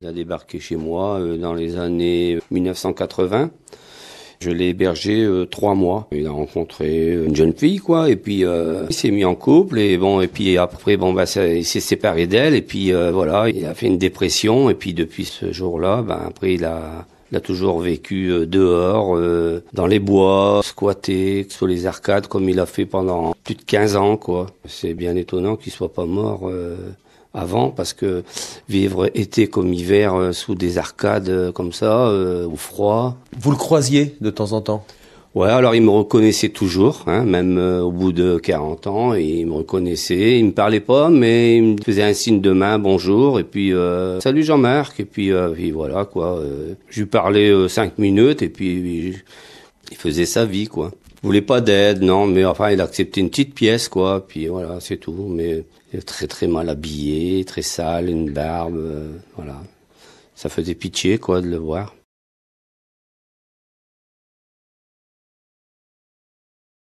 Il a débarqué chez moi euh, dans les années 1980. Je l'ai hébergé euh, trois mois. Il a rencontré euh, une jeune fille, quoi, et puis il s'est mis en couple et bon, et puis après, bon, bah, ça, il s'est séparé d'elle et puis voilà, il a fait une dépression et puis depuis ce jour-là, ben après il a il a toujours vécu euh, dehors, euh, dans les bois, squatté, sous les arcades, comme il a fait pendant plus de 15 ans, quoi. C'est bien étonnant qu'il soit pas mort euh, avant, parce que vivre été comme hiver sous des arcades comme ça, au froid. Vous le croisiez de temps en temps Ouais, alors il me reconnaissait toujours, hein, même euh, au bout de 40 ans, il me reconnaissait, il me parlait pas, mais il me faisait un signe de main, bonjour, et puis euh, salut Jean-Marc, et puis, euh, voilà quoi. Euh. je lui parlais 5 euh, minutes, et puis il faisait sa vie quoi. Il voulait pas d'aide, non, mais enfin il acceptait une petite pièce quoi, puis voilà, c'est tout. Mais très très mal habillé, très sale, une barbe, voilà. Ça faisait pitié quoi de le voir.